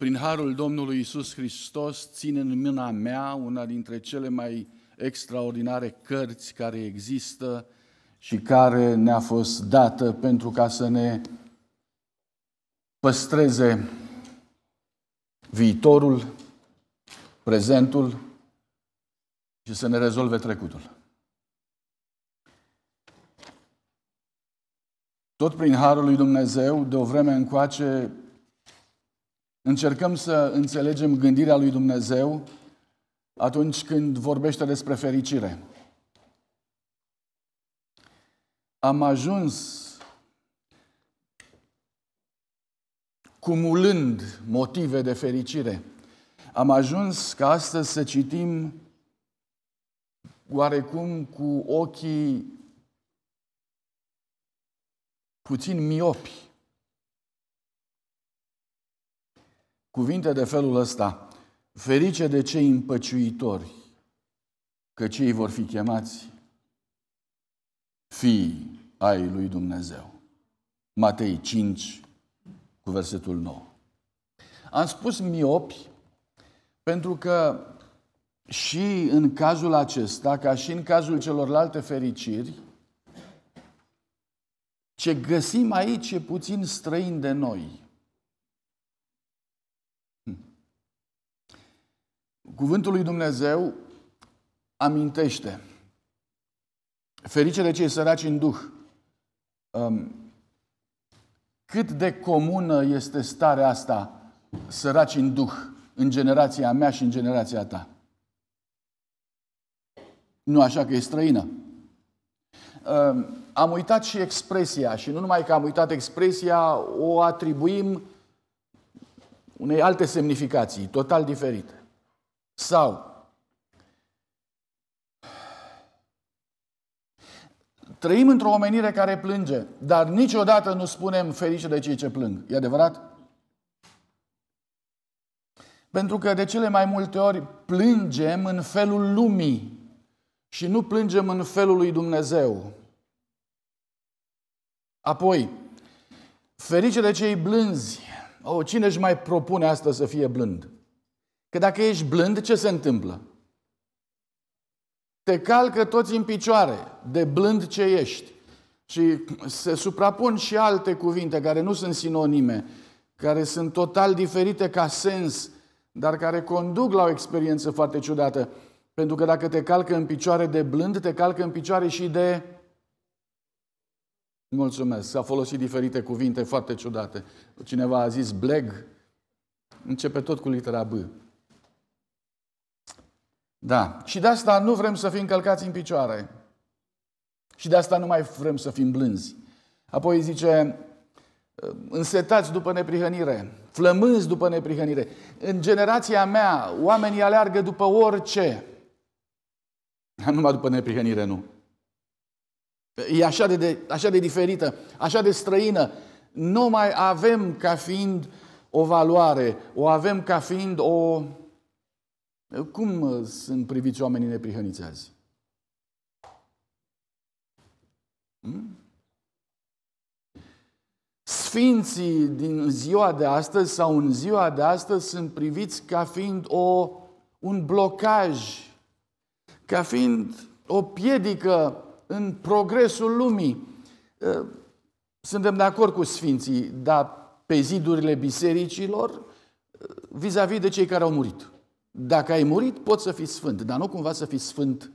prin harul Domnului Isus Hristos, țin în mâna mea una dintre cele mai extraordinare cărți care există și care ne-a fost dată pentru ca să ne păstreze viitorul, prezentul și să ne rezolve trecutul. Tot prin harul lui Dumnezeu, de o vreme încoace, încercăm să înțelegem gândirea lui Dumnezeu atunci când vorbește despre fericire. Am ajuns cumulând motive de fericire. Am ajuns ca astăzi să citim oarecum cu ochii puțin miopi cuvinte de felul ăsta. Ferice de cei împăciuitori, că cei vor fi chemați fii ai lui Dumnezeu. Matei 5, cu versetul 9. Am spus miopi pentru că și în cazul acesta, ca și în cazul celorlalte fericiri, ce găsim aici e puțin străin de noi. Cuvântul lui Dumnezeu amintește. Ferice de cei săraci în Duh. Um, cât de comună este starea asta, săraci în Duh, în generația mea și în generația ta? Nu așa că e străină. Um, am uitat și expresia și nu numai că am uitat expresia, o atribuim unei alte semnificații, total diferite. Sau trăim într-o omenire care plânge, dar niciodată nu spunem ferice de cei ce plâng. E adevărat? Pentru că de cele mai multe ori plângem în felul lumii și nu plângem în felul lui Dumnezeu. Apoi, ferice de cei blânzi. O, oh, cine își mai propune asta să fie blând? Că dacă ești blând, ce se întâmplă? Te calcă toți în picioare de blând ce ești. Și se suprapun și alte cuvinte care nu sunt sinonime, care sunt total diferite ca sens, dar care conduc la o experiență foarte ciudată. Pentru că dacă te calcă în picioare de blând, te calcă în picioare și de... Mulțumesc, s-a folosit diferite cuvinte foarte ciudate. Cineva a zis bleg, începe tot cu litera B. Da. Și de asta nu vrem să fim călcați în picioare. Și de asta nu mai vrem să fim blânzi. Apoi zice, ă, însetați după neprihănire, flămânzi după neprihănire. În generația mea, oamenii aleargă după orice. Numai după neprihănire, nu. E așa de, de, așa de diferită, așa de străină. Nu mai avem ca fiind o valoare, o avem ca fiind o, cum uh, sunt priviți oamenii neprihăniți azi? Hmm? Sfinții din ziua de astăzi sau în ziua de astăzi sunt priviți ca fiind o, un blocaj, ca fiind o piedică în progresul lumii. Uh, suntem de acord cu sfinții, dar pe zidurile bisericilor, uh, vis-a-vis de cei care au murit. Dacă ai murit, poți să fii sfânt, dar nu cumva să fii sfânt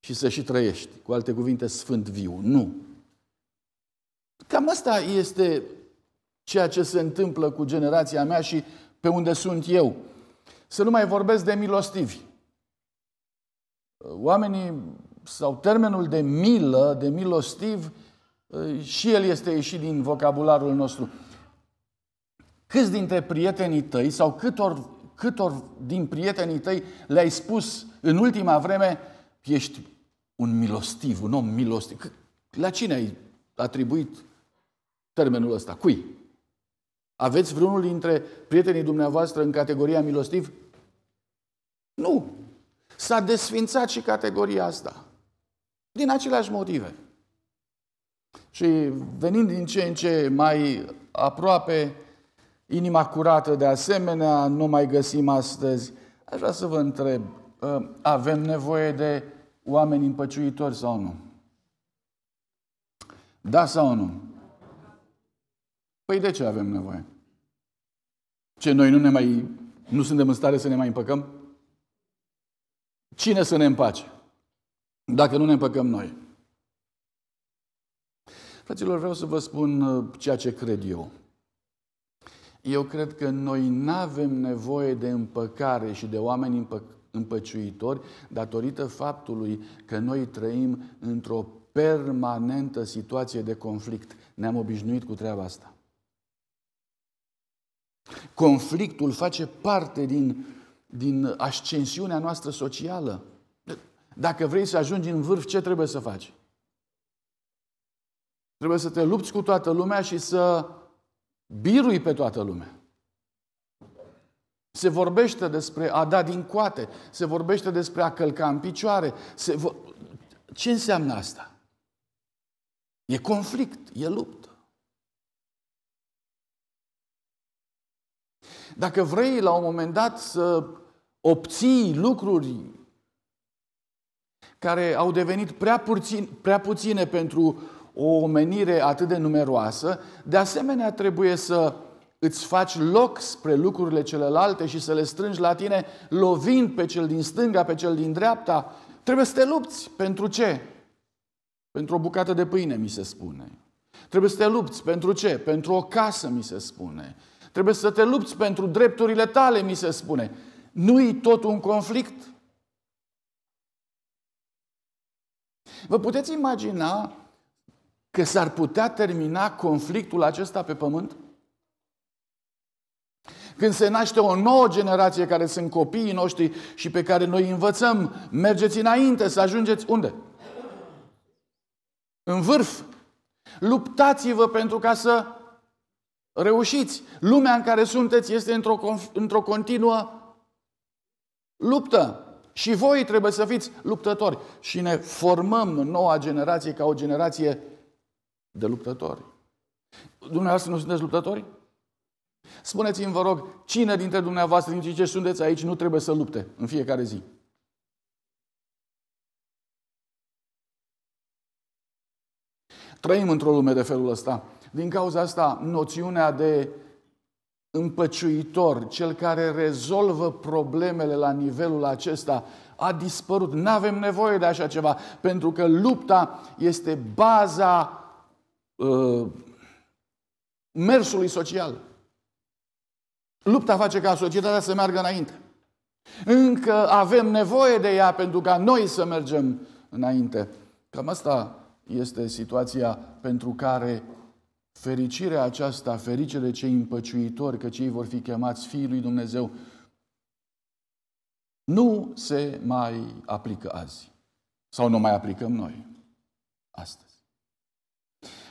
și să și trăiești. Cu alte cuvinte, sfânt viu. Nu. Cam asta este ceea ce se întâmplă cu generația mea și pe unde sunt eu. Să nu mai vorbesc de milostivi. Oamenii sau termenul de milă, de milostiv, și el este ieșit din vocabularul nostru. Câți dintre prietenii tăi sau cât ori câtor din prietenii tăi le-ai spus în ultima vreme, ești un milostiv, un om milostiv. La cine ai atribuit termenul ăsta? Cui? Aveți vreunul dintre prietenii dumneavoastră în categoria milostiv? Nu. S-a desfințat și categoria asta. Din aceleași motive. Și venind din ce în ce mai aproape Inima curată de asemenea nu mai găsim astăzi. Aș vrea să vă întreb, ă, avem nevoie de oameni împăciuitori sau nu? Da sau nu? Păi de ce avem nevoie? Ce, noi nu ne mai, nu suntem în stare să ne mai împăcăm? Cine să ne împace? Dacă nu ne împăcăm noi. Fraților, vreau să vă spun ă, ceea ce cred eu eu cred că noi nu avem nevoie de împăcare și de oameni împă împăciuitori datorită faptului că noi trăim într-o permanentă situație de conflict. Ne-am obișnuit cu treaba asta. Conflictul face parte din, din ascensiunea noastră socială. Dacă vrei să ajungi în vârf, ce trebuie să faci? Trebuie să te lupți cu toată lumea și să birui pe toată lumea. Se vorbește despre a da din coate, se vorbește despre a călca în picioare. Se vo... Ce înseamnă asta? E conflict, e luptă. Dacă vrei la un moment dat să obții lucruri care au devenit prea purțin, prea puține pentru o omenire atât de numeroasă, de asemenea trebuie să îți faci loc spre lucrurile celelalte și să le strângi la tine, lovind pe cel din stânga, pe cel din dreapta. Trebuie să te lupți. Pentru ce? Pentru o bucată de pâine, mi se spune. Trebuie să te lupți. Pentru ce? Pentru o casă, mi se spune. Trebuie să te lupți pentru drepturile tale, mi se spune. Nu-i tot un conflict? Vă puteți imagina că s-ar putea termina conflictul acesta pe pământ? Când se naște o nouă generație care sunt copiii noștri și pe care noi învățăm, mergeți înainte să ajungeți unde? În vârf. Luptați-vă pentru ca să reușiți. Lumea în care sunteți este într-o, într continuă luptă. Și voi trebuie să fiți luptători. Și ne formăm noua generație ca o generație de luptători. Dumneavoastră nu sunteți luptători? Spuneți-mi, vă rog, cine dintre dumneavoastră, dintre ce sunteți aici, nu trebuie să lupte în fiecare zi? Trăim într-o lume de felul ăsta. Din cauza asta, noțiunea de împăciuitor, cel care rezolvă problemele la nivelul acesta, a dispărut. Nu avem nevoie de așa ceva, pentru că lupta este baza Uh, mersului social. Lupta face ca societatea să meargă înainte. Încă avem nevoie de ea pentru ca noi să mergem înainte. Cam asta este situația pentru care fericirea aceasta, fericirea cei împăciuitori, că cei vor fi chemați Fiii lui Dumnezeu, nu se mai aplică azi. Sau nu mai aplicăm noi. Asta.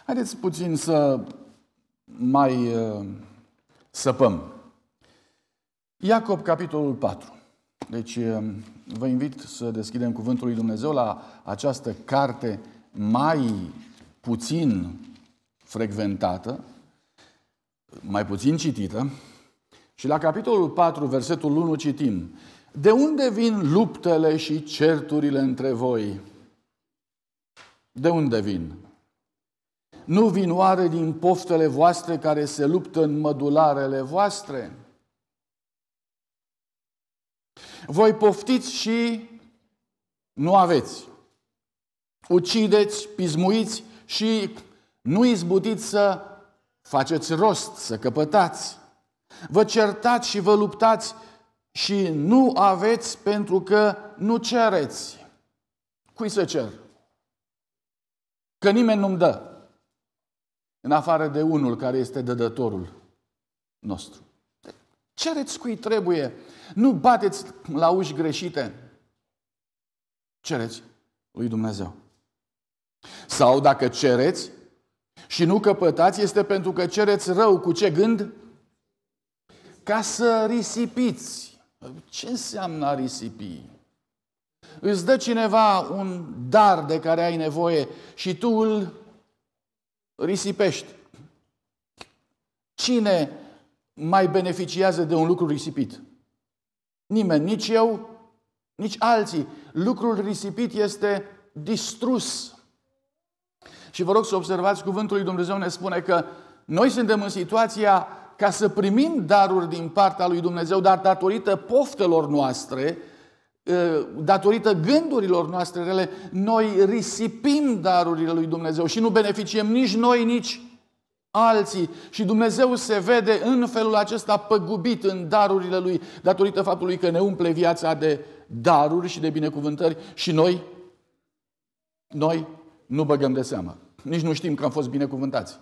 Haideți puțin să mai uh, săpăm. Iacob, capitolul 4. Deci uh, vă invit să deschidem Cuvântul lui Dumnezeu la această carte mai puțin frecventată, mai puțin citită. Și la capitolul 4, versetul 1 citim De unde vin luptele și certurile între voi? De unde vin? nu vin oare din poftele voastre care se luptă în mădularele voastre? Voi poftiți și nu aveți. Ucideți, pismuiți și nu izbutiți să faceți rost, să căpătați. Vă certați și vă luptați și nu aveți pentru că nu cereți. Cui să cer? Că nimeni nu-mi dă în afară de unul care este dădătorul nostru. Cereți cui trebuie, nu bateți la uși greșite. Cereți lui Dumnezeu. Sau dacă cereți și nu căpătați, este pentru că cereți rău. Cu ce gând? Ca să risipiți. Ce înseamnă a risipi? Îți dă cineva un dar de care ai nevoie și tu îl risipești. Cine mai beneficiază de un lucru risipit? Nimeni, nici eu, nici alții. Lucrul risipit este distrus. Și vă rog să observați, cuvântul lui Dumnezeu ne spune că noi suntem în situația ca să primim daruri din partea lui Dumnezeu, dar datorită poftelor noastre, Ă, datorită gândurilor noastre rele, noi risipim darurile lui Dumnezeu și nu beneficiem nici noi, nici alții. Și Dumnezeu se vede în felul acesta păgubit în darurile lui, datorită faptului că ne umple viața de daruri și de binecuvântări și noi, noi nu băgăm de seamă. Nici nu știm că am fost binecuvântați.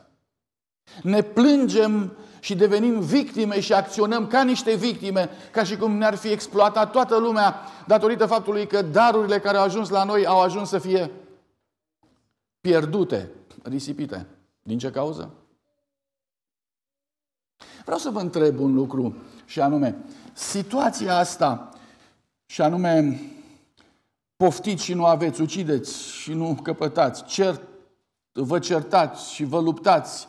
Ne plângem și devenim victime și acționăm ca niște victime, ca și cum ne-ar fi exploatat toată lumea datorită faptului că darurile care au ajuns la noi au ajuns să fie pierdute, risipite. Din ce cauză? Vreau să vă întreb un lucru și anume, situația asta și anume poftiți și nu aveți, ucideți și nu căpătați, cert, vă certați și vă luptați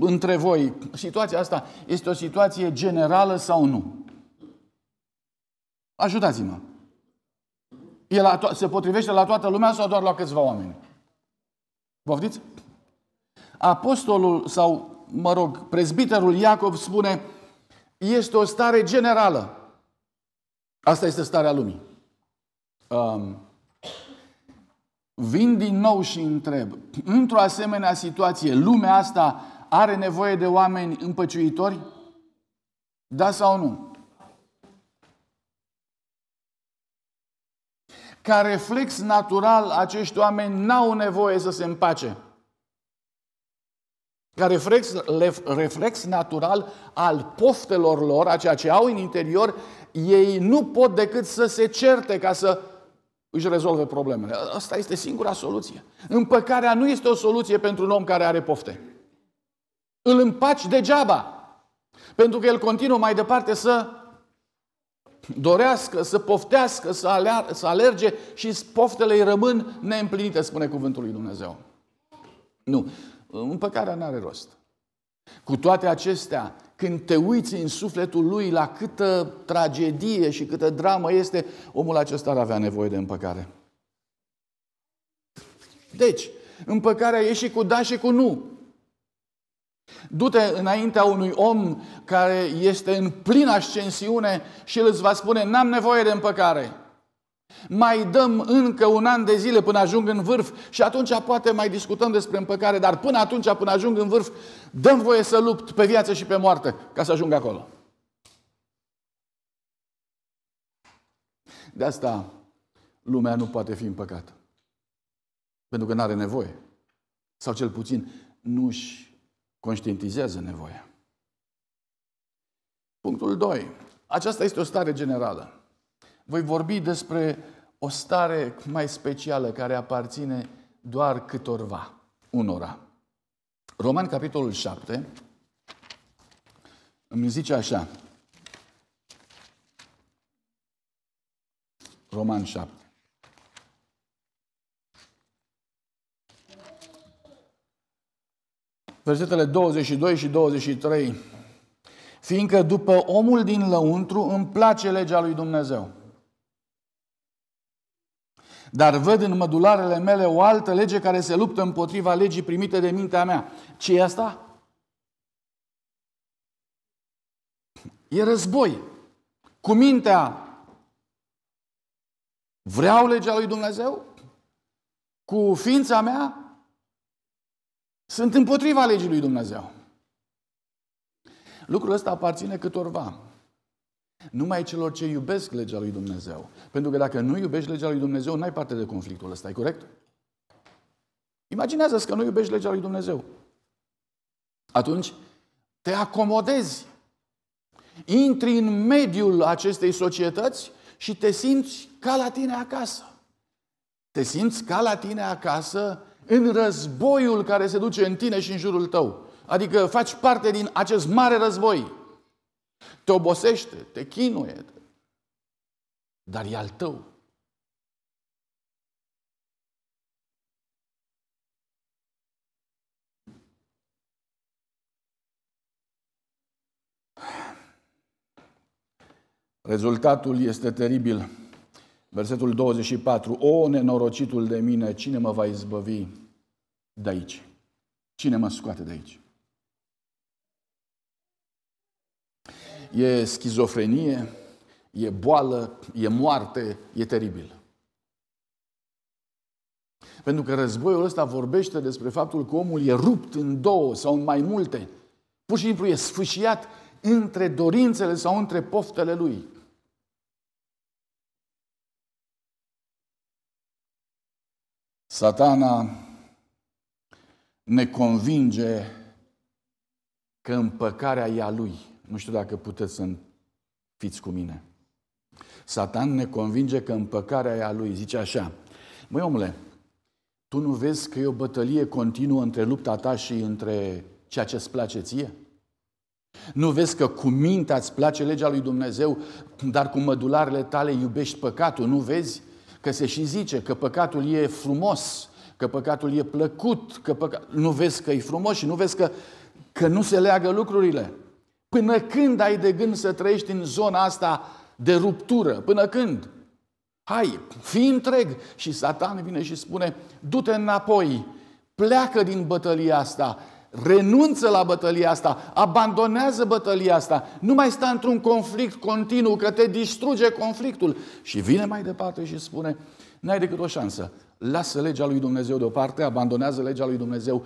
între voi, situația asta este o situație generală sau nu? Ajutați-mă. E la to- se potrivește la toată lumea sau doar la câțiva oameni? Vă vedeți? Apostolul sau, mă rog, prezbiterul Iacov spune este o stare generală. Asta este starea lumii. Um, vin din nou și întreb, într-o asemenea situație, lumea asta are nevoie de oameni împăciuitori? Da sau nu? Ca reflex natural, acești oameni n-au nevoie să se împace. Ca reflex, reflex natural al poftelor lor, a ceea ce au în interior, ei nu pot decât să se certe ca să își rezolve problemele. Asta este singura soluție. Împăcarea nu este o soluție pentru un om care are pofte îl împaci degeaba. Pentru că el continuă mai departe să dorească, să poftească, să, aler- să alerge și poftele îi rămân neîmplinite, spune cuvântul lui Dumnezeu. Nu. Împăcarea nu are rost. Cu toate acestea, când te uiți în sufletul lui la câtă tragedie și câtă dramă este, omul acesta ar avea nevoie de împăcare. Deci, împăcarea e și cu da și cu nu. Du-te înaintea unui om care este în plină ascensiune și el îți va spune, n-am nevoie de împăcare. Mai dăm încă un an de zile până ajung în vârf și atunci poate mai discutăm despre împăcare, dar până atunci, până ajung în vârf, dăm voie să lupt pe viață și pe moarte ca să ajung acolo. De asta lumea nu poate fi împăcată. Pentru că nu are nevoie. Sau cel puțin nu-și conștientizează nevoia. Punctul 2. Aceasta este o stare generală. Voi vorbi despre o stare mai specială care aparține doar câtorva, unora. Roman, capitolul 7, îmi zice așa. Roman 7. versetele 22 și 23. Fiindcă după omul din lăuntru îmi place legea lui Dumnezeu. Dar văd în mădularele mele o altă lege care se luptă împotriva legii primite de mintea mea. ce e asta? E război. Cu mintea vreau legea lui Dumnezeu? Cu ființa mea sunt împotriva legii lui Dumnezeu. Lucrul ăsta aparține câtorva. Numai celor ce iubesc legea lui Dumnezeu. Pentru că dacă nu iubești legea lui Dumnezeu, n-ai parte de conflictul ăsta, e corect? Imaginează-ți că nu iubești legea lui Dumnezeu. Atunci te acomodezi. Intri în mediul acestei societăți și te simți ca la tine acasă. Te simți ca la tine acasă în războiul care se duce în tine și în jurul tău. Adică faci parte din acest mare război. Te obosește, te chinuie, dar e al tău. Rezultatul este teribil. Versetul 24. O, nenorocitul de mine, cine mă va izbăvi de aici? Cine mă scoate de aici? E schizofrenie, e boală, e moarte, e teribil. Pentru că războiul ăsta vorbește despre faptul că omul e rupt în două sau în mai multe. Pur și simplu e sfâșiat între dorințele sau între poftele lui. Satana ne convinge că împăcarea e a lui. Nu știu dacă puteți să fiți cu mine. Satan ne convinge că împăcarea e a lui. Zice așa, măi omule, tu nu vezi că e o bătălie continuă între lupta ta și între ceea ce îți place ție? Nu vezi că cu mintea îți place legea lui Dumnezeu, dar cu mădularele tale iubești păcatul, nu vezi? că se și zice că păcatul e frumos, că păcatul e plăcut, că păca... nu vezi că e frumos și nu vezi că, că nu se leagă lucrurile. Până când ai de gând să trăiești în zona asta de ruptură? Până când? Hai, fii întreg! Și Satan vine și spune, du-te înapoi, pleacă din bătălia asta, Renunță la bătălia asta, abandonează bătălia asta, nu mai sta într-un conflict continuu, că te distruge conflictul. Și vine mai departe și spune, n-ai decât o șansă, lasă legea lui Dumnezeu deoparte, abandonează legea lui Dumnezeu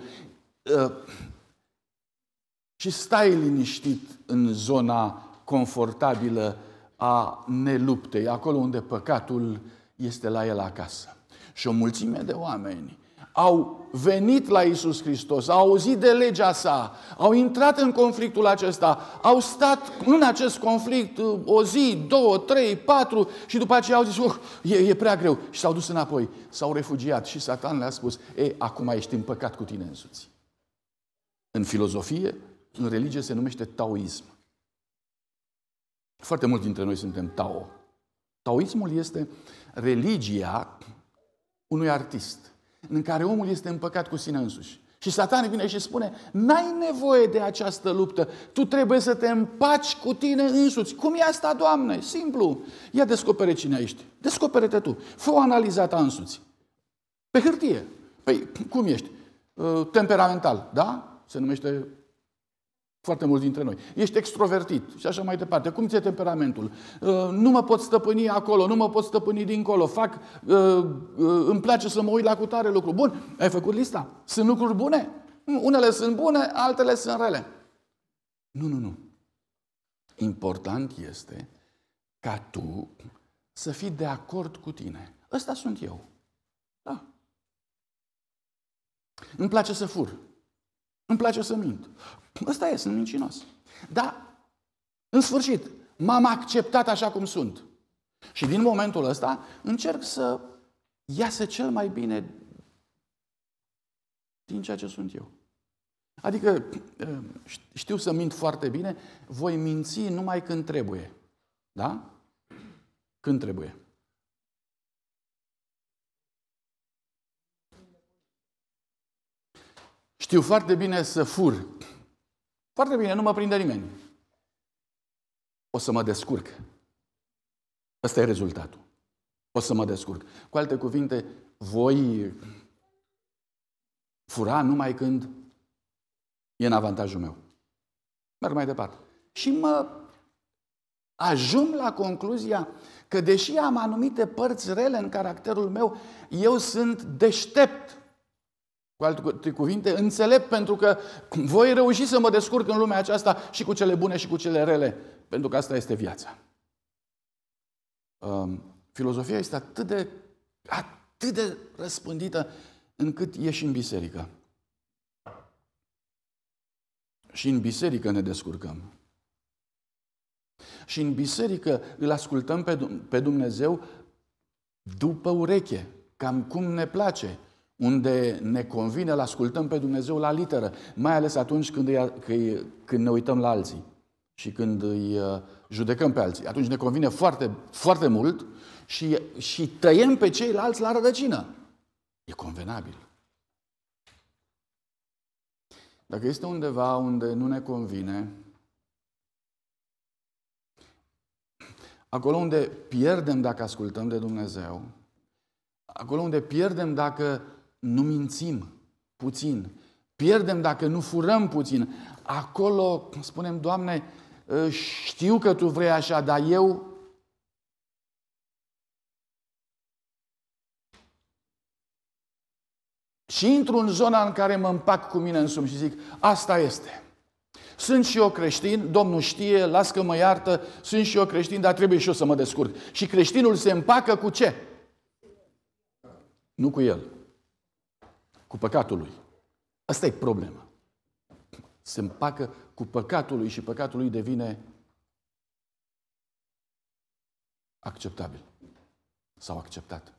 ă, și stai liniștit în zona confortabilă a neluptei, acolo unde păcatul este la el acasă. Și o mulțime de oameni au venit la Isus Hristos, au auzit de legea sa, au intrat în conflictul acesta, au stat în acest conflict uh, o zi, două, trei, patru și după aceea au zis, oh, e, e prea greu și s-au dus înapoi, s-au refugiat și Satan le-a spus, e, acum ești în păcat cu tine însuți. În filozofie, în religie se numește taoism. Foarte mulți dintre noi suntem tao. Taoismul este religia unui artist – în care omul este împăcat cu sine însuși. Și satan vine și spune, n-ai nevoie de această luptă, tu trebuie să te împaci cu tine însuți. Cum e asta, Doamne? Simplu. Ia descopere cine ești. Descopere-te tu. Fă o analiză ta însuți. Pe hârtie. Păi, cum ești? Uh, temperamental, da? Se numește foarte mulți dintre noi. Ești extrovertit și așa mai departe. Cum ți-e temperamentul? Uh, nu mă pot stăpâni acolo, nu mă pot stăpâni dincolo. Fac, uh, uh, îmi place să mă uit la cutare lucru. Bun, ai făcut lista? Sunt lucruri bune? Mm, unele sunt bune, altele sunt rele. Nu, nu, nu. Important este ca tu să fii de acord cu tine. Ăsta sunt eu. Da. Îmi place să fur. Îmi place să mint. Ăsta e, sunt mincinos. Dar, în sfârșit, m-am acceptat așa cum sunt. Și din momentul ăsta încerc să iasă cel mai bine din ceea ce sunt eu. Adică eh, știu să mint foarte bine, voi minți numai când trebuie. Da? Când trebuie. Știu foarte bine să fur. Foarte bine, nu mă prinde nimeni. O să mă descurc. Ăsta e rezultatul. O să mă descurc. Cu alte cuvinte, voi fura numai când e în avantajul meu. Merg mai departe. Și mă ajung la concluzia că deși am anumite părți rele în caracterul meu, eu sunt deștept cu alte cuvinte, înțelept pentru că voi reuși să mă descurc în lumea aceasta și cu cele bune și cu cele rele, pentru că asta este viața. Um, filozofia este atât de, atât de răspândită încât ieși în biserică. Și în biserică ne descurcăm. Și în biserică îl ascultăm pe Dumnezeu după ureche, cam cum ne place, unde ne convine, îl ascultăm pe Dumnezeu la literă, mai ales atunci când, îi, îi, când ne uităm la alții și când îi uh, judecăm pe alții. Atunci ne convine foarte, foarte mult și, și tăiem pe ceilalți la rădăcină. E convenabil. Dacă este undeva unde nu ne convine, acolo unde pierdem dacă ascultăm de Dumnezeu, acolo unde pierdem dacă nu mințim puțin, pierdem dacă nu furăm puțin. Acolo spunem, Doamne, ă, știu că Tu vrei așa, dar eu Și intru în zona în care mă împac cu mine însumi și zic, asta este. Sunt și eu creștin, Domnul știe, las că mă iartă, sunt și eu creștin, dar trebuie și eu să mă descurc. Și creștinul se împacă cu ce? Nu cu el cu păcatul lui. Asta e problema. Se împacă cu păcatul lui și păcatul lui devine acceptabil sau acceptat.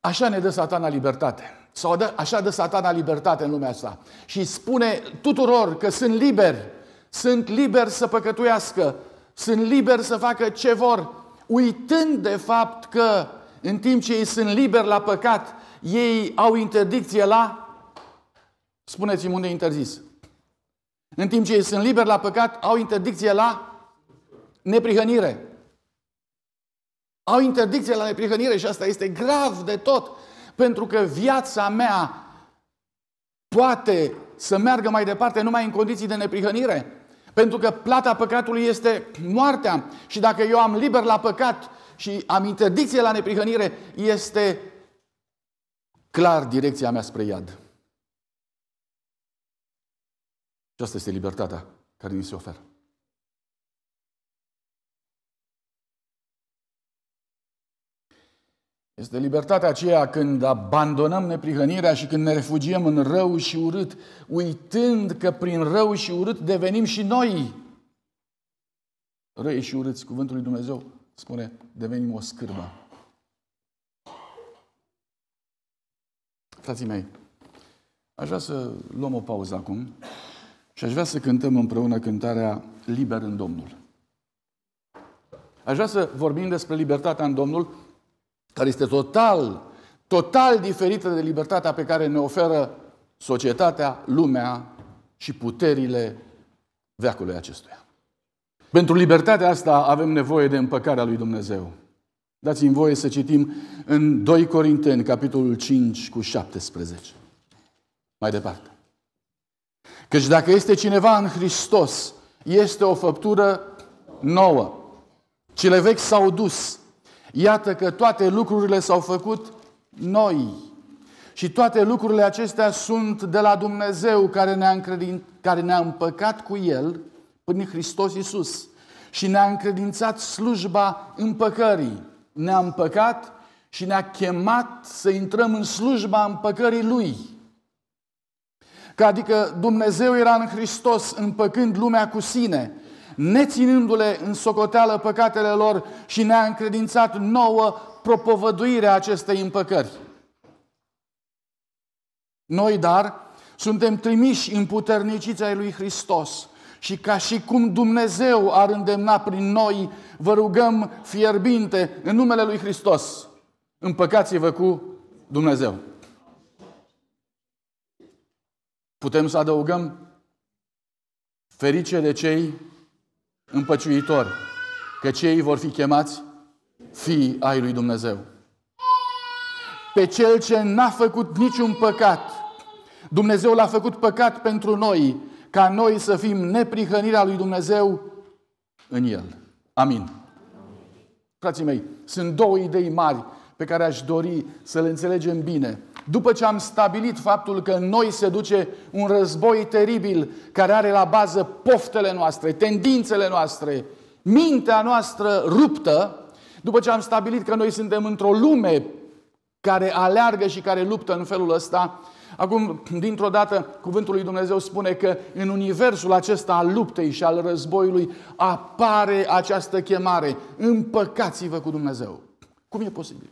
Așa ne dă satana libertate. Sau dă, așa dă satana libertate în lumea asta. Și spune tuturor că sunt liberi. Sunt liberi să păcătuiască. Sunt liberi să facă ce vor uitând de fapt că în timp ce ei sunt liberi la păcat, ei au interdicție la... Spuneți-mi unde e interzis. În timp ce ei sunt liberi la păcat, au interdicție la neprihănire. Au interdicție la neprihănire și asta este grav de tot. Pentru că viața mea poate să meargă mai departe numai în condiții de neprihănire. Pentru că plata păcatului este moartea. Și dacă eu am liber la păcat și am interdicție la neprihănire, este clar direcția mea spre iad. Și asta este libertatea care ni se oferă. Este libertatea aceea când abandonăm neprihănirea și când ne refugiem în rău și urât, uitând că prin rău și urât devenim și noi răi și urâți. Cuvântul lui Dumnezeu spune, devenim o scârbă. Frații mei, aș vrea să luăm o pauză acum și aș vrea să cântăm împreună cântarea Liber în Domnul. Aș vrea să vorbim despre libertatea în Domnul, care este total, total diferită de libertatea pe care ne oferă societatea, lumea și puterile veacului acestuia. Pentru libertatea asta avem nevoie de împăcarea lui Dumnezeu. Dați-mi voie să citim în 2 Corinteni, capitolul 5 cu 17. Mai departe. Căci dacă este cineva în Hristos, este o făptură nouă. Cele vechi s-au dus, Iată că toate lucrurile s-au făcut noi. Și toate lucrurile acestea sunt de la Dumnezeu care ne-a, încredin... care ne-a împăcat cu El prin Hristos Iisus și ne-a încredințat slujba împăcării. Ne-a împăcat și ne-a chemat să intrăm în slujba împăcării Lui. Că adică Dumnezeu era în Hristos împăcând lumea cu sine neținându-le în socoteală păcatele lor și ne-a încredințat nouă propovăduirea acestei împăcări. Noi, dar, suntem trimiși în puternicița lui Hristos și ca și cum Dumnezeu ar îndemna prin noi, vă rugăm fierbinte în numele lui Hristos, împăcați-vă cu Dumnezeu. Putem să adăugăm de cei împăciuitor, că cei vor fi chemați fii ai lui Dumnezeu. Pe cel ce n-a făcut niciun păcat, Dumnezeu l-a făcut păcat pentru noi, ca noi să fim neprihănirea lui Dumnezeu în el. Amin. Frații mei, sunt două idei mari pe care aș dori să le înțelegem bine după ce am stabilit faptul că în noi se duce un război teribil care are la bază poftele noastre, tendințele noastre, mintea noastră ruptă, după ce am stabilit că noi suntem într-o lume care aleargă și care luptă în felul ăsta, acum, dintr-o dată, cuvântul lui Dumnezeu spune că în universul acesta al luptei și al războiului apare această chemare. Împăcați-vă cu Dumnezeu. Cum e posibil?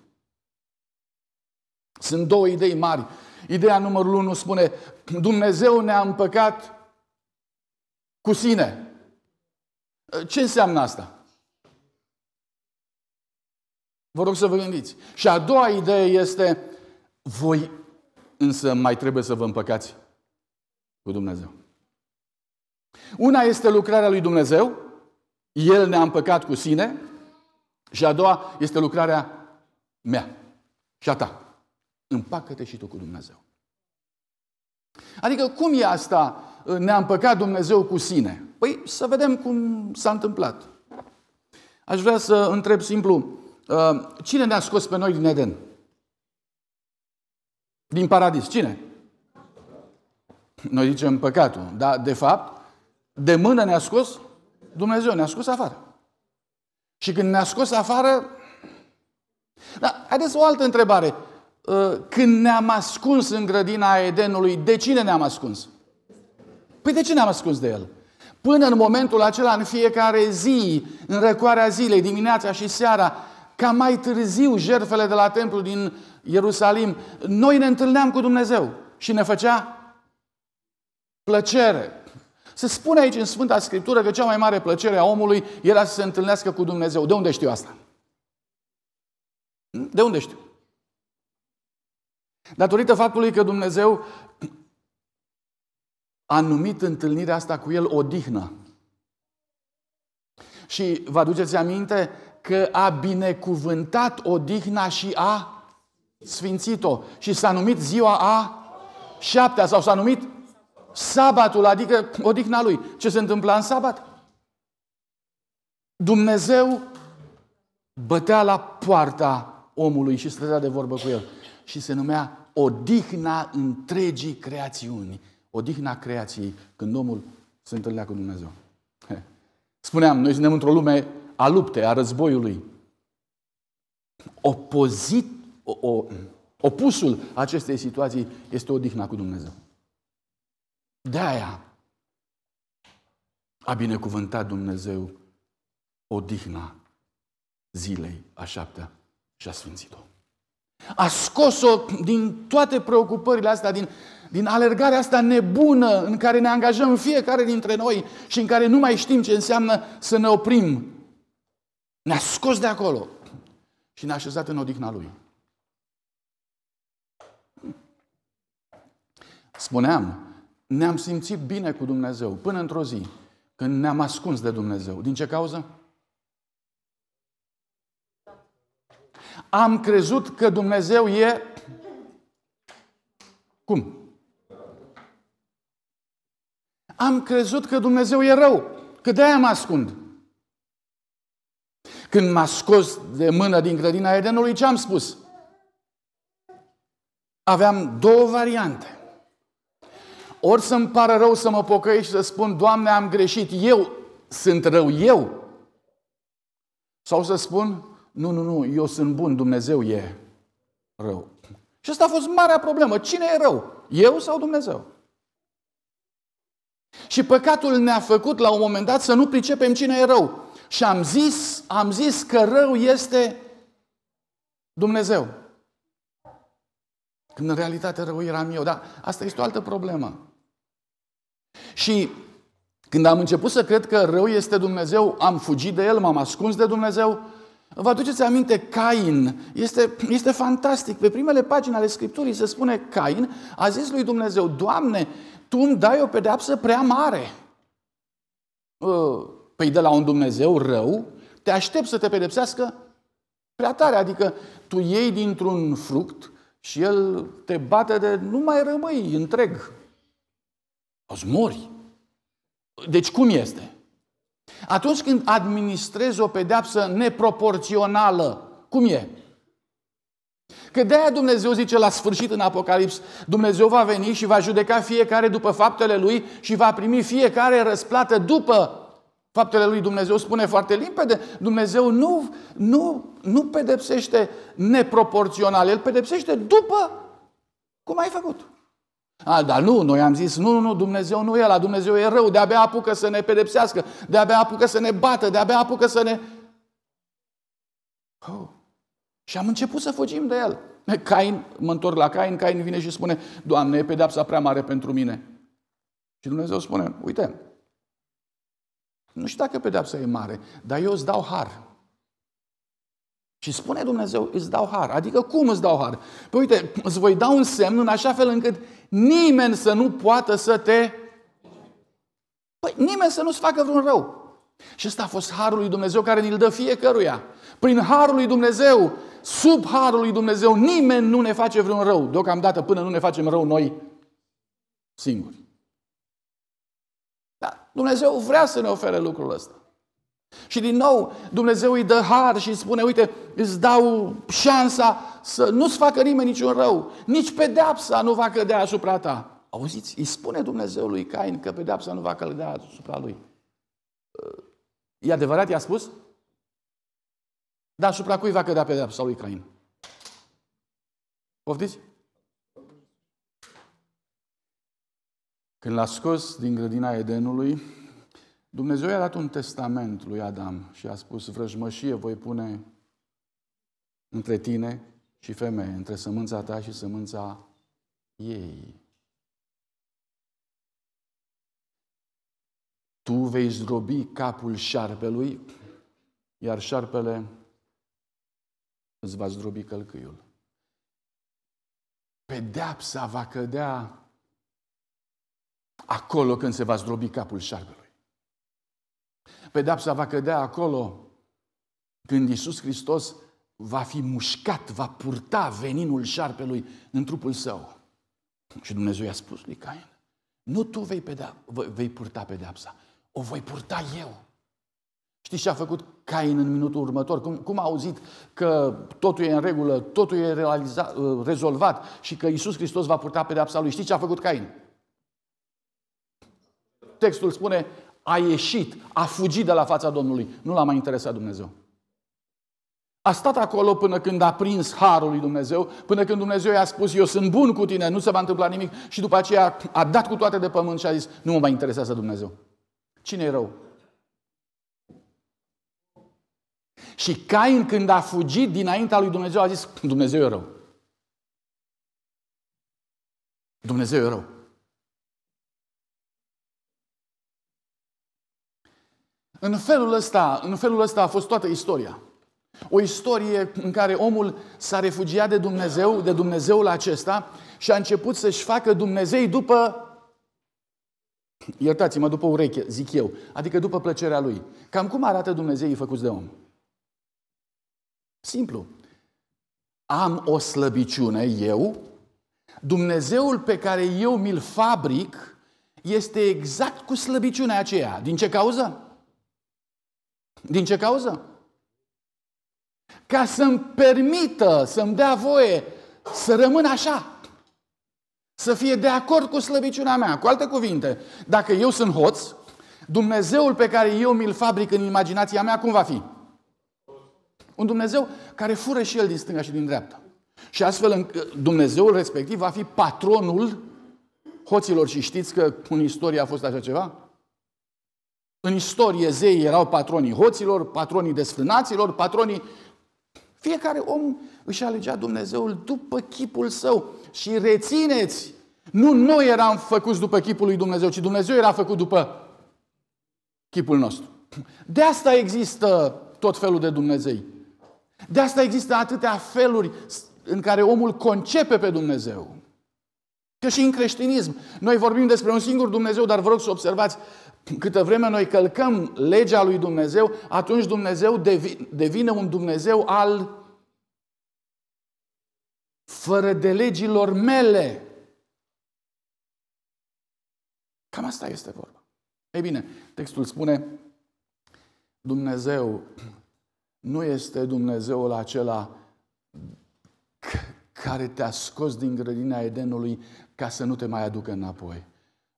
Sunt două idei mari. Ideea numărul unu spune, Dumnezeu ne-a împăcat cu sine. Ce înseamnă asta? Vă rog să vă gândiți. Și a doua idee este, voi însă mai trebuie să vă împăcați cu Dumnezeu. Una este lucrarea lui Dumnezeu, El ne-a împăcat cu sine, și a doua este lucrarea mea și a ta împacă-te și tu cu Dumnezeu. Adică cum e asta, ă, ne-a împăcat Dumnezeu cu sine? Păi să vedem cum s-a întâmplat. Aș vrea să întreb simplu, ă, cine ne-a scos pe noi din Eden? Din paradis, cine? Noi zicem păcatul, dar de fapt, de mână ne-a scos Dumnezeu, ne-a scos afară. Și când ne-a scos afară, Dar haideți o altă întrebare. Ă, când ne-am ascuns în grădina Edenului, de cine ne-am ascuns? Păi de ce ne-am ascuns de el? Până în momentul acela, în fiecare zi, în răcoarea zilei, dimineața și seara, ca mai târziu jertfele de la templu din Ierusalim, noi ne întâlneam cu Dumnezeu și ne făcea plăcere. Se spune aici în Sfânta Scriptură că cea mai mare plăcere a omului era să se întâlnească cu Dumnezeu. De unde știu asta? De unde știu? Datorită faptului că Dumnezeu a numit întâlnirea asta cu el odihnă. Și vă aduceți aminte că a binecuvântat odihna și a sfințit-o. Și s-a numit ziua a șaptea sau s-a numit sabatul, adică odihna lui. Ce se întâmpla în sabat? Dumnezeu bătea la poarta omului și stătea de vorbă cu el și se numea odihna întregii creațiuni. Odihna creației, când omul se întâlnea cu Dumnezeu. Spuneam, noi suntem într-o lume a luptei, a războiului. Opozit, o, o, opusul acestei situații este odihna cu Dumnezeu. De aia a binecuvântat Dumnezeu odihna zilei a șaptea și a sfințit-o. A scos-o din toate preocupările astea, din, din alergarea asta nebună în care ne angajăm fiecare dintre noi și în care nu mai știm ce înseamnă să ne oprim. Ne-a scos de acolo și ne-a așezat în odihna lui. Spuneam, ne-am simțit bine cu Dumnezeu până într-o zi când ne-am ascuns de Dumnezeu. Din ce cauză? am crezut că Dumnezeu e cum? Am crezut că Dumnezeu e rău, că de-aia mă ascund. Când m-a scos de mână din grădina Edenului, ce am spus? Aveam două variante. Ori să-mi pară rău să mă pocăiesc și să spun, Doamne, am greșit, eu sunt rău, eu. Sau să spun, nu, nu, nu, eu sunt bun, Dumnezeu e rău. Și asta a fost marea problemă. Cine e rău? Eu sau Dumnezeu? Și păcatul ne-a făcut la un moment dat să nu pricepem cine e rău. Și am zis, am zis că rău este Dumnezeu. Când în realitate rău eram eu. Dar asta este o altă problemă. Și când am început să cred că rău este Dumnezeu, am fugit de El, m-am ascuns de Dumnezeu, Vă aduceți aminte, Cain este, este fantastic. Pe primele pagini ale Scripturii se spune Cain a zis lui Dumnezeu, Doamne, Tu îmi dai o pedeapsă prea mare. Ă, păi de la un Dumnezeu rău, te aștept să te pedepsească prea tare. Adică tu iei dintr-un fruct și el te bate de nu mai rămâi întreg. O mori. Deci cum este? Atunci când administrezi o pedeapsă neproporțională, cum e? Că de-aia Dumnezeu zice la sfârșit în Apocalips, Dumnezeu va veni și va judeca fiecare după faptele lui și va primi fiecare răsplată după faptele lui Dumnezeu. Spune foarte limpede, Dumnezeu nu, nu, nu pedepsește neproporțional, El pedepsește după cum ai făcut. A, dar nu, noi am zis, nu, nu, nu, Dumnezeu nu e la Dumnezeu e rău, de-abia apucă să ne pedepsească, de-abia apucă să ne bată, de-abia apucă să ne... Oh. Și am început să fugim de el. Cain, mă întorc la Cain, Cain vine și spune, Doamne, e pedepsa prea mare pentru mine. Și Dumnezeu spune, uite, nu știu dacă pedepsa e mare, dar eu îți dau har. Și spune Dumnezeu, îți dau har. Adică cum îți dau har? Păi uite, îți voi da un semn în așa fel încât nimeni să nu poată să te... Păi nimeni să nu-ți facă vreun rău. Și ăsta a fost harul lui Dumnezeu care ne l dă fiecăruia. Prin harul lui Dumnezeu, sub harul lui Dumnezeu, nimeni nu ne face vreun rău. Deocamdată până nu ne facem rău noi singuri. Dar Dumnezeu vrea să ne ofere lucrul ăsta. Și din nou, Dumnezeu îi dă har și îi spune, uite, îți dau șansa să nu-ți facă nimeni niciun rău, nici pedeapsa nu va cădea asupra ta. Auziți, îi spune Dumnezeu lui Cain că pedeapsa nu va cădea asupra lui. Uh, e adevărat, i-a spus? Dar asupra cui va cădea pedeapsa lui Cain? Poftiți? Când l-a scos din grădina Edenului, Dumnezeu i-a dat un testament lui Adam și a spus, vrăjmășie voi pune între tine și femeie, între sămânța ta și sămânța ei. Tu vei zdrobi capul șarpelui, iar șarpele îți va zdrobi călcâiul. Pedeapsa va cădea acolo când se va zdrobi capul șarpelui. Pedapsa va cădea acolo când Iisus Hristos va fi mușcat, va purta veninul șarpelui în trupul său. Și Dumnezeu i-a spus lui Cain, nu tu vei, pedea, vei purta pedapsa, o voi purta eu. Știți ce a făcut Cain în minutul următor? Cum, cum a auzit că totul e în regulă, totul e realiza, ă, rezolvat și că Iisus Hristos va purta pedapsa lui? Știți ce a făcut Cain? Textul spune, a ieșit, a fugit de la fața Domnului. Nu l-a mai interesat Dumnezeu. A stat acolo până când a prins harul lui Dumnezeu, până când Dumnezeu i-a spus, eu sunt bun cu tine, nu se va întâmpla nimic și după aceea a dat cu toate de pământ și a zis, nu mă mai interesează Dumnezeu. cine e rău? Și Cain când a fugit dinaintea lui Dumnezeu a zis, Dumnezeu e rău. Dumnezeu e rău. În felul ăsta, în felul ăsta a fost toată istoria. O istorie în care omul s-a refugiat de Dumnezeu, de Dumnezeul acesta și a început să-și facă Dumnezei după Iertați-mă, după ureche, zic eu, adică după plăcerea lui. Cam cum arată Dumnezeii făcuți de om? Simplu. Am o slăbiciune, eu, Dumnezeul pe care eu mi-l fabric este exact cu slăbiciunea aceea. Din ce cauză? Din ce cauză? Ca să-mi permită, să-mi dea voie să rămân așa. Să fie de acord cu slăbiciunea mea. Cu alte cuvinte, dacă eu sunt hoț, Dumnezeul pe care eu mi-l fabric în imaginația mea, cum va fi? Un Dumnezeu care fură și el din stânga și din dreapta. Și astfel Dumnezeul respectiv va fi patronul hoților. Și știți că în istorie a fost așa ceva? În istorie, zeii erau patronii hoților, patronii desfrânaților, patronii... Fiecare om își alegea Dumnezeul după chipul său. Și rețineți, nu noi eram făcuți după chipul lui Dumnezeu, ci Dumnezeu era făcut după chipul nostru. De asta există tot felul de Dumnezei. De asta există atâtea feluri în care omul concepe pe Dumnezeu. Că și în creștinism. Noi vorbim despre un singur Dumnezeu, dar vă rog să observați, Câtă vreme noi călcăm legea lui Dumnezeu, atunci Dumnezeu devine un Dumnezeu al fără de legilor mele. Cam asta este vorba. Ei bine, textul spune, Dumnezeu nu este Dumnezeul acela care te-a scos din grădina Edenului ca să nu te mai aducă înapoi.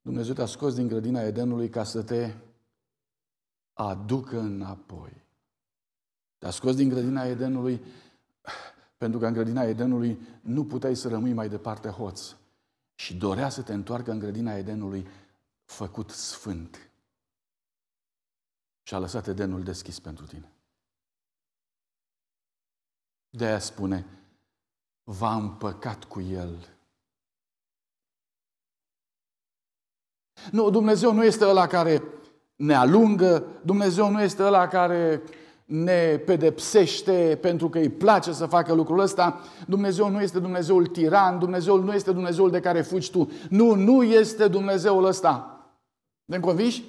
Dumnezeu te-a scos din grădina Edenului ca să te aducă înapoi. Te-a scos din grădina Edenului pentru că în grădina Edenului nu puteai să rămâi mai departe hoț. Și dorea să te întoarcă în grădina Edenului făcut sfânt. Și a lăsat Edenul deschis pentru tine. De aia spune, v-a împăcat cu el Nu, Dumnezeu nu este ăla care ne alungă, Dumnezeu nu este ăla care ne pedepsește pentru că îi place să facă lucrul ăsta. Dumnezeu nu este Dumnezeul tiran, Dumnezeul nu este Dumnezeul de care fugi tu. Nu, nu este Dumnezeul ăsta. Ne conviși?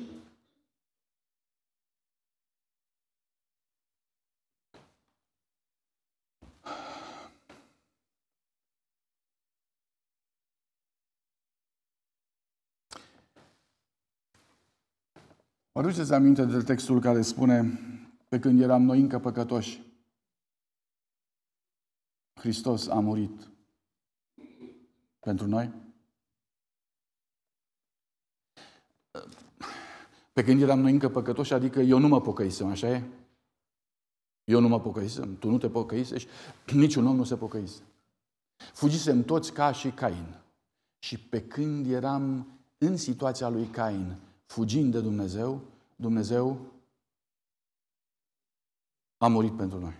Vă aduceți aminte de textul care spune pe când eram noi încă păcătoși, Hristos a murit pentru noi? Pe când eram noi încă păcătoși, adică eu nu mă pocăisem, așa e? Eu nu mă pocăisem, tu nu te pocăisești, niciun om nu se pocăise. Fugisem toți ca și Cain. Și pe când eram în situația lui Cain, fugind de Dumnezeu, Dumnezeu a murit pentru noi.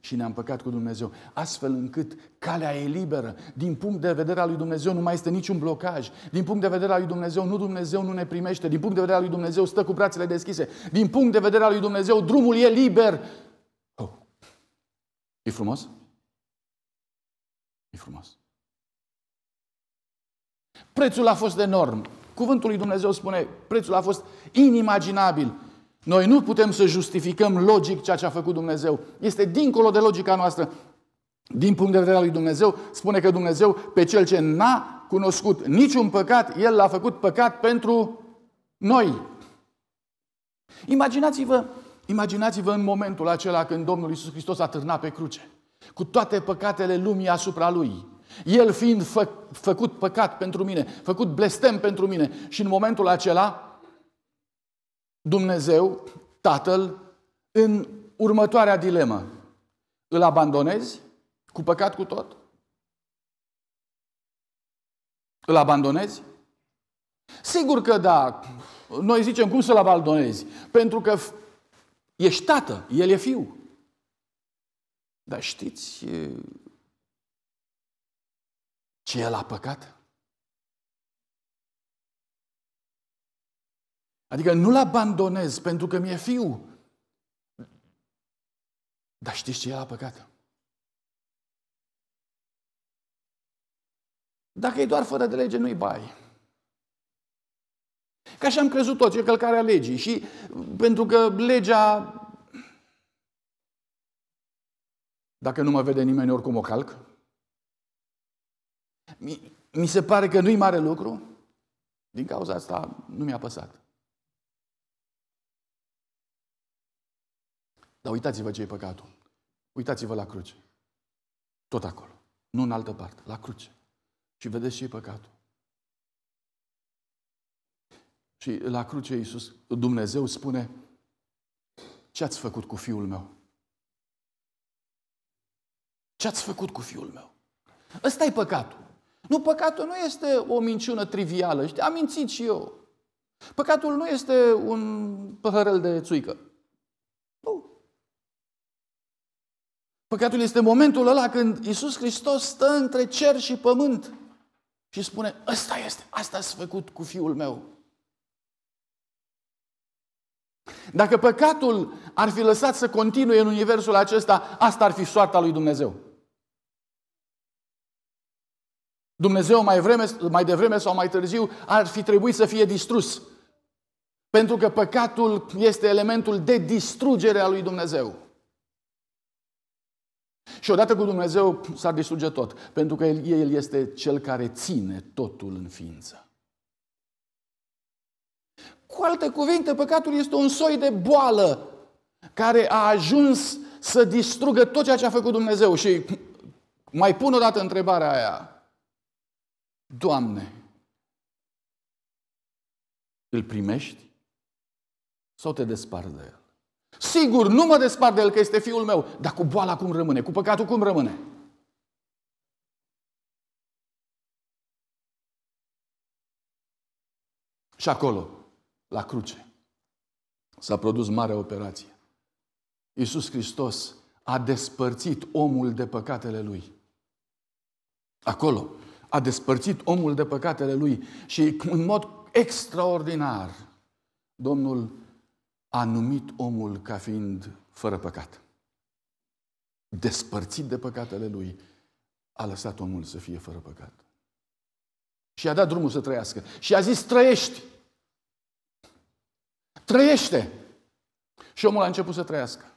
Și ne-am păcat cu Dumnezeu. Astfel încât calea e liberă. Din punct de vedere al lui Dumnezeu nu mai este niciun blocaj. Din punct de vedere al lui Dumnezeu nu Dumnezeu nu ne primește. Din punct de vedere al lui Dumnezeu stă cu brațele deschise. Din punct de vedere al lui Dumnezeu drumul e liber. Oh. E frumos? E frumos. Prețul a fost enorm. Cuvântul lui Dumnezeu spune, prețul a fost inimaginabil. Noi nu putem să justificăm logic ceea ce a făcut Dumnezeu. Este dincolo de logica noastră. Din punct de vedere al lui Dumnezeu, spune că Dumnezeu pe cel ce n-a cunoscut niciun păcat, el l-a făcut păcat pentru noi. Imaginați-vă, imaginați-vă în momentul acela când Domnul Isus Hristos a târnat pe cruce, cu toate păcatele lumii asupra lui. El fiind fă, făcut păcat pentru mine, făcut blestem pentru mine și în momentul acela, Dumnezeu, Tatăl, în următoarea dilemă, îl abandonezi cu păcat cu tot? Îl abandonezi? Sigur că da. Noi zicem cum să-l abandonezi? Pentru că ești tată, el e fiu. Dar știți, ce el a păcat? Adică nu-l abandonez pentru că mi-e fiu. Dar știți ce el a păcat? Dacă e doar fără de lege, nu-i bai. Ca și am crezut toți, e călcarea legii. Și pentru că legea, dacă nu mă vede nimeni, oricum o calc. Mi, mi se pare că nu-i mare lucru. Din cauza asta nu mi-a păsat. Dar uitați-vă ce e păcatul. Uitați-vă la cruce. Tot acolo. Nu în altă parte. La cruce. Și vedeți ce e păcatul. Și la cruce Iisus, Dumnezeu spune, ce ați făcut cu fiul meu? Ce ați făcut cu fiul meu? Ăsta e păcatul. Nu, păcatul nu este o minciună trivială. Știi, am mințit și eu. Păcatul nu este un păhărel de țuică. Nu. Păcatul este momentul ăla când Isus Hristos stă între cer și pământ și spune, ăsta este, asta ați făcut cu fiul meu. Dacă păcatul ar fi lăsat să continue în universul acesta, asta ar fi soarta lui Dumnezeu. Dumnezeu mai, vreme, mai devreme sau mai târziu ar fi trebuit să fie distrus. Pentru că păcatul este elementul de distrugere a lui Dumnezeu. Și odată cu Dumnezeu s-ar distruge tot, pentru că el, el este cel care ține totul în ființă. Cu alte cuvinte, păcatul este un soi de boală care a ajuns să distrugă tot ceea ce a făcut Dumnezeu. Și mai pun o dată întrebarea aia. Doamne, îl primești sau te despar de el? Sigur, nu mă despar de el că este fiul meu, dar cu boala cum rămâne, cu păcatul cum rămâne? Și acolo, la cruce, s-a produs mare operație. Iisus Hristos a despărțit omul de păcatele lui. Acolo, a despărțit omul de păcatele lui și în mod extraordinar Domnul a numit omul ca fiind fără păcat. Despărțit de păcatele lui, a lăsat omul să fie fără păcat. Și a dat drumul să trăiască. Și a zis, trăiești! Trăiește! Și omul a început să trăiască.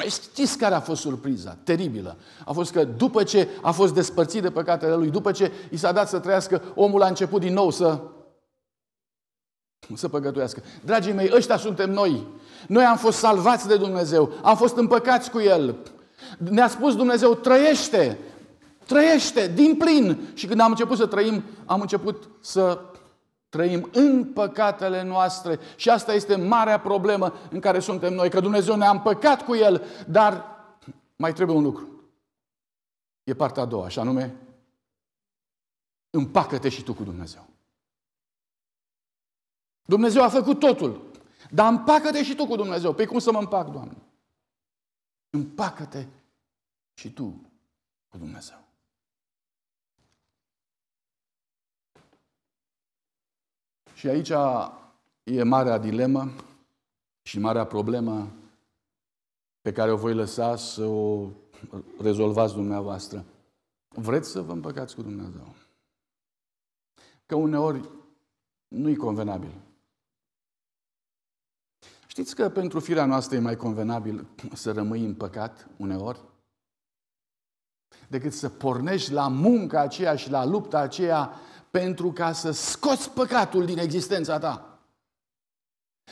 Păi știți care a fost surpriza teribilă? A fost că după ce a fost despărțit de păcatele lui, după ce i s-a dat să trăiască, omul a început din nou să, să păcătuiască. Dragii mei, ăștia suntem noi. Noi am fost salvați de Dumnezeu, am fost împăcați cu El. Ne-a spus Dumnezeu, trăiește, trăiește din plin. Și când am început să trăim, am început să Trăim în păcatele noastre și asta este marea problemă în care suntem noi, că Dumnezeu ne-a împăcat cu El, dar mai trebuie un lucru. E partea a doua, și anume, împacă-te și tu cu Dumnezeu. Dumnezeu a făcut totul, dar împacă-te și tu cu Dumnezeu. Păi cum să mă împac, Doamne? Împacă-te și tu cu Dumnezeu. Și aici e marea dilemă și marea problemă pe care o voi lăsa să o rezolvați dumneavoastră. Vreți să vă împăcați cu Dumnezeu? Că uneori nu-i convenabil. Știți că pentru firea noastră e mai convenabil să rămâi în păcat uneori? Decât să pornești la munca aceea și la lupta aceea pentru ca să scoți păcatul din existența ta.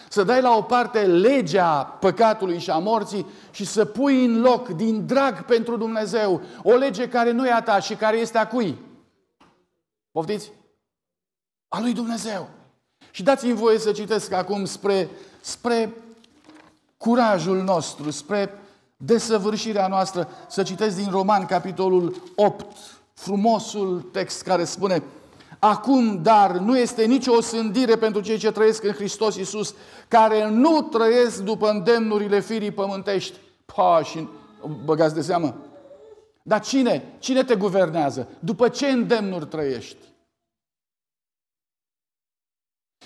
Să dai la o parte legea păcatului și a morții și să pui în loc, din drag pentru Dumnezeu, o lege care nu e a ta și care este a cui? Poftiți? A lui Dumnezeu. Și dați-mi voie să citesc acum spre, spre curajul nostru, spre desăvârșirea noastră, să citesc din Roman, capitolul 8, frumosul text care spune Acum, dar, nu este nicio osândire pentru cei ce trăiesc în Hristos Iisus, care nu trăiesc după îndemnurile firii pământești. Pa, și băgați de seamă. Dar cine? Cine te guvernează? După ce îndemnuri trăiești?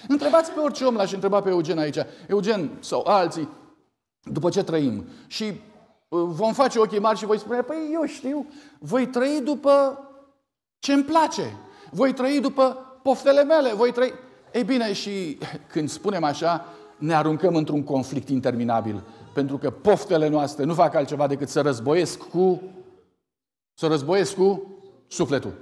Întrebați pe orice om, l-aș întreba pe Eugen aici, Eugen sau alții, după ce trăim. Și uh, vom face ochii mari și voi spune, păi eu știu, voi trăi după ce îmi place voi trăi după poftele mele, voi trăi... Ei bine, și când spunem așa, ne aruncăm într-un conflict interminabil, pentru că poftele noastre nu fac altceva decât să războiesc cu să războiesc cu sufletul.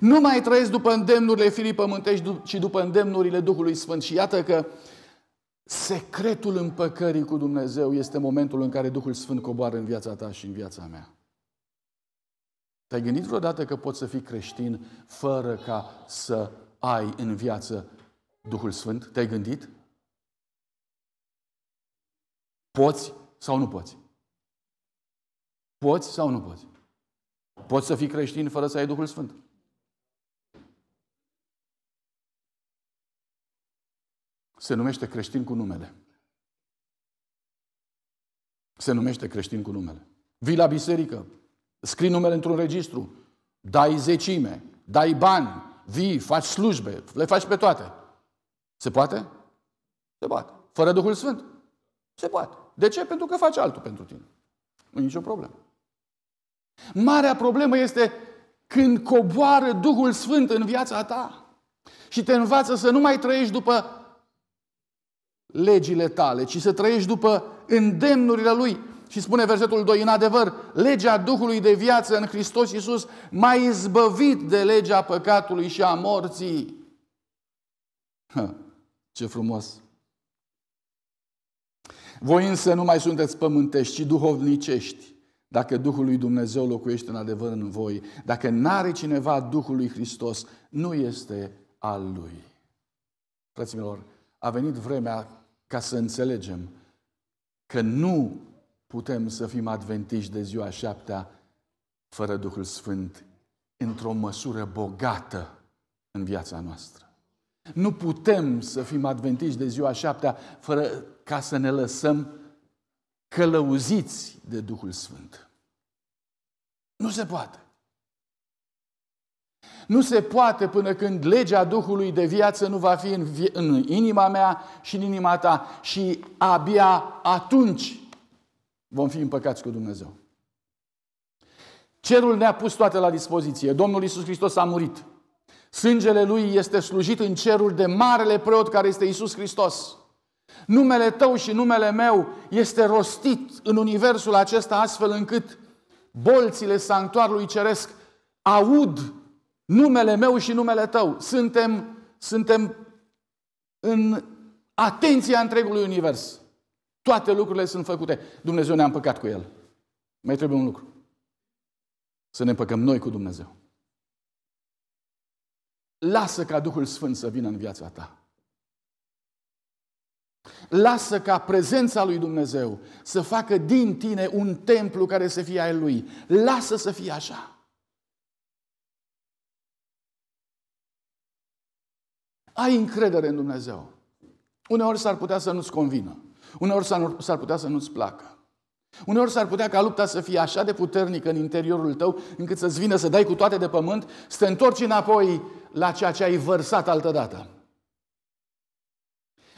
Nu mai trăiesc după îndemnurile firii pământești, ci după îndemnurile Duhului Sfânt. Și iată că secretul împăcării cu Dumnezeu este momentul în care Duhul Sfânt coboară în viața ta și în viața mea. Te-ai gândit vreodată că poți să fii creștin fără ca să ai în viață Duhul Sfânt? Te-ai gândit? Poți sau nu poți? Poți sau nu poți? Poți să fii creștin fără să ai Duhul Sfânt? Se numește creștin cu numele. Se numește creștin cu numele. Vii la biserică, scrii numele într-un registru, dai zecime, dai bani, vii, faci slujbe, le faci pe toate. Se poate? Se poate. Fără Duhul Sfânt? Se poate. De ce? Pentru că faci altul pentru tine. Nu e nicio problemă. Marea problemă este când coboară Duhul Sfânt în viața ta și te învață să nu mai trăiești după legile tale, ci să trăiești după îndemnurile Lui. Și spune versetul 2, în adevăr, legea Duhului de viață în Hristos Iisus m-a izbăvit de legea păcatului și a morții. Ha, ce frumos! Voi însă nu mai sunteți pământești, ci duhovnicești. Dacă Duhul lui Dumnezeu locuiește în adevăr în voi, dacă n-are cineva Duhul lui Hristos, nu este al lui. Fraților, a venit vremea ca să înțelegem că nu putem să fim adventiști de ziua șaptea fără Duhul Sfânt într-o măsură bogată în viața noastră. Nu putem să fim adventiști de ziua șaptea fără ca să ne lăsăm călăuziți de Duhul Sfânt. Nu se poate. Nu se poate până când legea Duhului de viață nu va fi în, inima mea și în inima ta și abia atunci vom fi împăcați cu Dumnezeu. Cerul ne-a pus toate la dispoziție. Domnul Isus Hristos a murit. Sângele lui este slujit în ceruri de marele preot care este Isus Hristos. Numele tău și numele meu este rostit în universul acesta astfel încât bolțile sanctuarului ceresc aud numele meu și numele tău. Suntem, suntem în atenția întregului univers. Toate lucrurile sunt făcute. Dumnezeu ne-a împăcat cu El. Mai trebuie un lucru. Să ne împăcăm noi cu Dumnezeu. Lasă ca Duhul Sfânt să vină în viața ta. Lasă ca prezența lui Dumnezeu să facă din tine un templu care să fie al lui. Lasă să fie așa. Ai încredere în Dumnezeu. Uneori s-ar putea să nu-ți convină. Uneori s-ar putea să nu-ți placă. Uneori s-ar putea ca lupta să fie așa de puternică în interiorul tău, încât să-ți vină să dai cu toate de pământ, să te întorci înapoi la ceea ce ai vărsat altădată.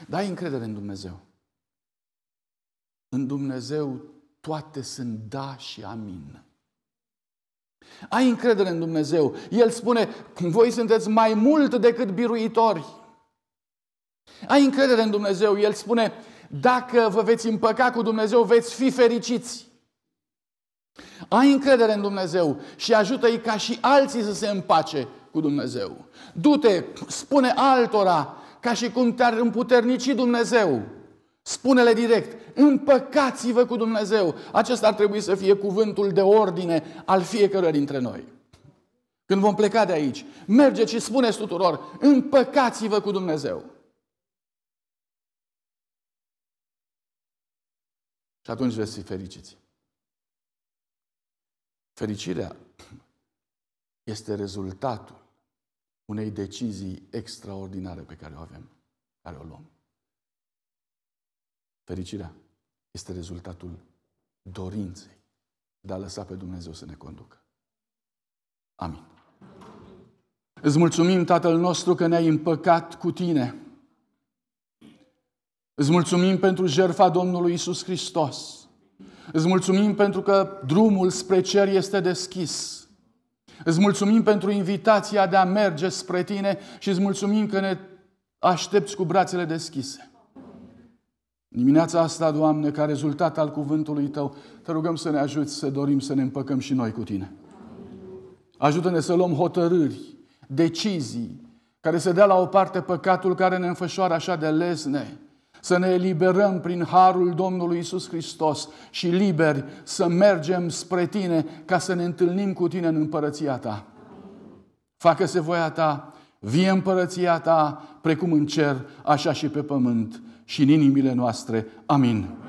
Dai încredere în Dumnezeu. În Dumnezeu toate sunt da și amin. Ai încredere în Dumnezeu. El spune, voi sunteți mai mult decât biruitori. Ai încredere în Dumnezeu. El spune, dacă vă veți împăca cu Dumnezeu, veți fi fericiți. Ai încredere în Dumnezeu și ajută-i ca și alții să se împace cu Dumnezeu. Du-te, spune altora ca și cum te-ar împuternici Dumnezeu. Spune-le direct, împăcați-vă cu Dumnezeu. Acesta ar trebui să fie cuvântul de ordine al fiecăruia dintre noi. Când vom pleca de aici, mergeți și spuneți tuturor, împăcați-vă cu Dumnezeu. Și atunci veți fi fericiți. Fericirea este rezultatul unei decizii extraordinare pe care o avem, care o luăm. Fericirea este rezultatul dorinței de a lăsa pe Dumnezeu să ne conducă. Amin. Îți mulțumim, Tatăl nostru, că ne-ai împăcat cu Tine Îți mulțumim pentru jertfa Domnului Isus Hristos. Îți mulțumim pentru că drumul spre cer este deschis. Îți mulțumim pentru invitația de a merge spre tine și îți mulțumim că ne aștepți cu brațele deschise. Dimineața asta, Doamne, ca rezultat al cuvântului Tău, te rugăm să ne ajuți să dorim să ne împăcăm și noi cu Tine. Ajută-ne să luăm hotărâri, decizii, care să dea la o parte păcatul care ne înfășoară așa de lesne, să ne eliberăm prin harul Domnului Isus Hristos și liberi să mergem spre Tine ca să ne întâlnim cu Tine în împărăția Ta. Facă-se voia Ta, vie împărăția Ta, precum în cer, așa și pe pământ și în inimile noastre. Amin.